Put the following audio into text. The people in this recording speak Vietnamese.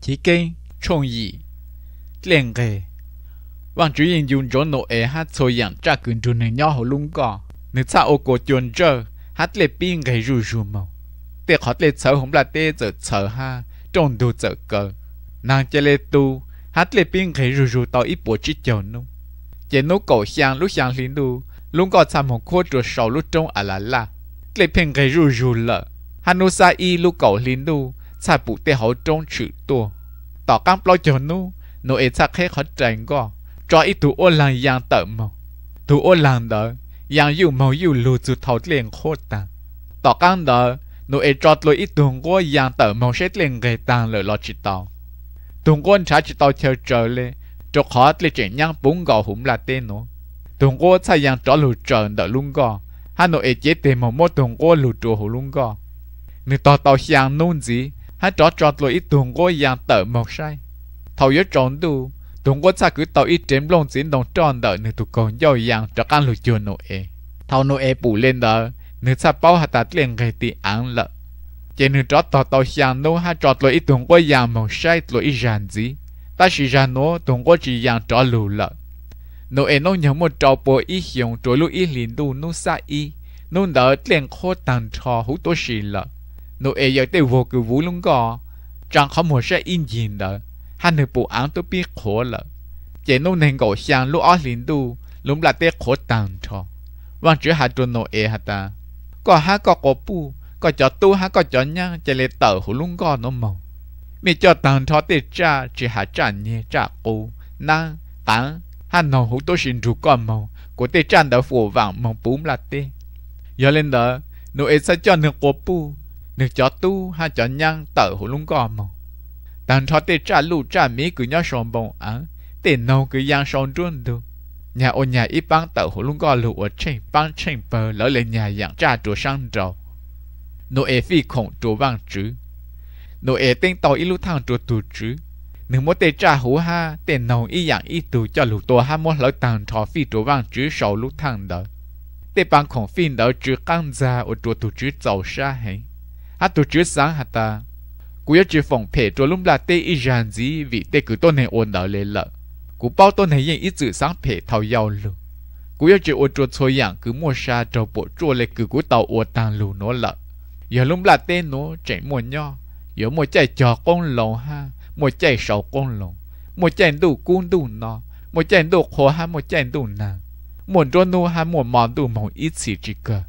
chỉ kinh trong ý liền kề bạn chủ yên dùng cho nội e hát sôi dạng trả cường chủ nhau nhỏ hồ lung cò nếu sao ô cổ chuồn trơ hát lệ pin gây rù rù màu để hót lệ sợ không là tê giờ sợ ha trong đồ sợ cơ, nàng chơi lệ tu hát lệ pin gây rù rù tao ít bộ chích chầu nung chế nô cổ xiang lúc xiang lính đu lúc có tham hồn khô trượt sầu lúc trong à là là lệ pin gây rù rù lợ hắn nô sa y lúc cổ lính đu sa bụ tế hậu trông chữ tua tỏ cam lo cho nu nô ế sa khé khó tránh go cho ít tụ ô làng yàng tợ màu tụ ô làng đó yàng yêu màu yêu lù tụ thầu liền khô ta tỏ cam đó nô ế cho lôi ít tụ ngô yàng tợ màu sẽ liền gây tàng lời lo chỉ tàu tụ ngô trả chỉ tàu theo trở lên cho khó lê chuyện nhang bún gò hụm là tên nó tụ ngô sa yàng cho lù trở đợi lung go hà nội ế chế tề màu mô tụ ngô lù trù hụ luôn go nếu tàu tàu xiang nôn gì hai trò trò lo ít tuồng gỗ giang tờ một sai thầu yếu tròn tu tuồng gỗ xa cứ tàu ít chém lông xin đồng tròn đợi nửa tụ còn do giang cho ăn lùi chuồn nội e thầu nội e bù lên đờ nửa xa bao hạt tạt liền gây tị án lợ chỉ nửa trò tàu tàu giang nô hai trò lo ít tuồng gỗ giang một sai lo ít giang gì ta chỉ giang nô tuồng gỗ chỉ giang trò lù lợ nô e nô nhớ một trò bộ ít hi용 trò lù ít liền tu nô xa ít nô đỡ liền khó tàn trò hú tố xì lợ nụ ấy giờ tiêu vô cứ vũ luôn gò chẳng không một sẽ in nhìn đó hắn được bộ án tôi biết khổ lợ chỉ nô nên gọi sang lúc ở liền tu lúc là tiếc khổ tàn cho vâng chữ hạ trôn nô ấy hả ta có há có cổ bu có cho tu há có cho nhang chỉ lấy tờ hồ luôn gò nó màu mi cho tàn cho tiếc cha chỉ hạ cha nhé cha cô na tán hắn nó hủ tôi xin rủ con màu của tiếc cha đã phù vàng mong bún là tiếc giờ lên đó nô ấy sẽ cho nước cổ bu nếu cho tu ha cho nhang tờ hồ lung gò mò tàn cho tê trả lù trả mỹ cứ nhớ sòn bông á tê nâu cứ giang sòn trôn đồ nhà ô nhà ít băng tờ hồ lung gò lù ở trên băng trên bờ lỡ lên nhà dạng trả trùa sang trầu nô ế phi khổng trùa băng chữ nô ế tên tàu ít lú thang trùa tù chữ nếu mỗi tê trả hồ ha tê nâu y dạng y tù cho lù tùa ha mỗi lỡ tàn cho phi trùa băng chữ sầu lú thang đó tê băng khổng phi đỡ chữ căng ra ở trùa tù chữ giàu xa hay hát tổ chức sáng hạt ta cú yếu chỉ phòng phê cho lúc là tê y giàn gì vì tê cứ tôn này ôn đỡ lên lợ cú bao tôn này yên ít chữ sáng phê thao giàu luôn cú yếu chỉ ôn cho thôi dạng cứ mua xa cho bộ chua lê cứ cú tàu ô tàng lù nó lợ giờ lúc là tê nó chạy mua nhò, giờ mua chạy trò con lồng ha mua chạy sầu con lồng mua chạy đủ cun đủ nó mua chạy đủ khổ ha mua chạy đủ nàng muốn cho nó ha muốn mòn đủ mong ít chỉ chỉ cơ